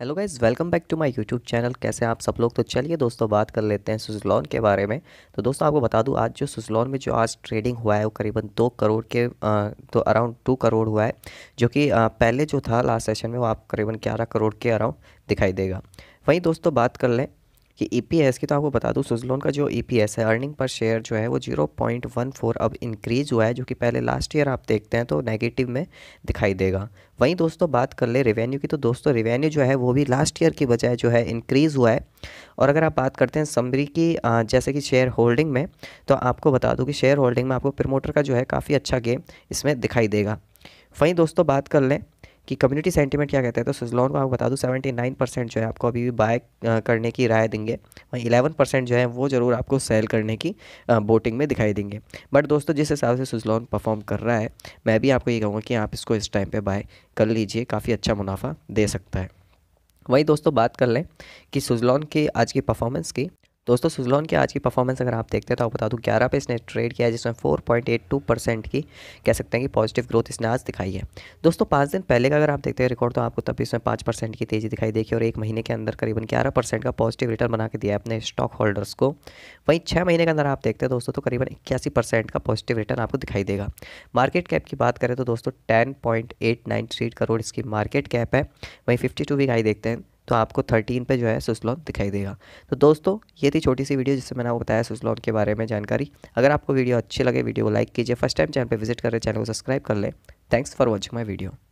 hello guys welcome back to my YouTube channel कैसे आप सब लोग तो चलिए दोस्तों बात कर लेते हैं सुजलॉन के बारे में तो दोस्तों आपको बता दूं आज जो सुजलॉन में जो आज ट्रेडिंग हुआ है वो करीबन दो करोड़ के आ, तो अराउंड टू करोड़ हुआ है जो कि आ, पहले जो था लास्ट सेशन में वो आप करीबन ग्यारह करोड़ के अराउंड दिखाई देगा वहीं दोस्तों बात कर लें कि ई e की तो आपको बता दूँ सुजलोन का जो ई e है अर्निंग पर शेयर जो है वो जीरो पॉइंट वन फोर अब इंक्रीज़ हुआ है जो कि पहले लास्ट ईयर आप देखते हैं तो नेगेटिव में दिखाई देगा वहीं दोस्तों बात कर ले रेवेन्यू की तो दोस्तों रेवेन्यू जो है वो भी लास्ट ईयर की बजाय जो है इंक्रीज़ हुआ है और अगर आप बात करते हैं समरी की जैसे कि शेयर होल्डिंग में तो आपको बता दूँ कि शेयर होल्डिंग में आपको प्रमोटर का जो है काफ़ी अच्छा गेम इसमें दिखाई देगा वहीं दोस्तों बात कर लें कि कम्युनिटी सेंटीमेंट क्या कहते हैं तो सजलॉन को आपको बता दूँ सेवेंटी नाइन परसेंट जो है आपको अभी भी बाय करने की राय देंगे वहीं इलेवन परसेंट जो है वो ज़रूर आपको सेल करने की बोटिंग में दिखाई देंगे बट दोस्तों जिस हिसाब से सुजलॉन परफॉर्म कर रहा है मैं भी आपको ये कहूँगा कि आप इसको इस टाइम पर बाय कर लीजिए काफ़ी अच्छा मुनाफा दे सकता है वहीं दोस्तों बात कर लें कि सुजलॉन के आज की परफॉर्मेंस की दोस्तों सुजलॉन की आज की परफॉर्मेंस अगर आप देखते हैं तो आप बता दूँ ग्यारह पे इसने ट्रेड किया जिसमें four point eight two percent की कह सकते हैं कि पॉजिटिव ग्रोथ इसने आज दिखाई है दोस्तों पाँच दिन पहले का अगर आप देखते हैं रिकॉर्ड तो आपको तब इसमें पाँच परसेंट की तेज़ी दिखाई देगी और एक महीने के अंदर करीबन ग्यारह परसेंट का पॉजिटिव रिटर्न बना के दिया अपने स्टॉक होल्डर्स को वहीं छः महीने के अंदर आप देखते हैं दोस्तों तो करीबन इक्यासी परसेंट का पॉजिटिव रिटर्न आपको दिखाई देगा मार्केट कैप की बात करें तो दोस्तों ten point eight nine three crore इसकी मार्केट कैप है वहीं फिफ्टी टू वीक देखते हैं तो आपको थर्टीन पे जो है सुसलॉन दिखाई देगा तो दोस्तों ये थी छोटी सी वीडियो जिससे मैंने आपको बताया सुसलॉन के बारे में जानकारी अगर आपको वीडियो अच्छी लगे वीडियो को लाइक कीजिए फर्स्ट टाइम चैनल पर विजिट कर रहे चैनल को सब्सक्राइब कर लें thanks for watching my video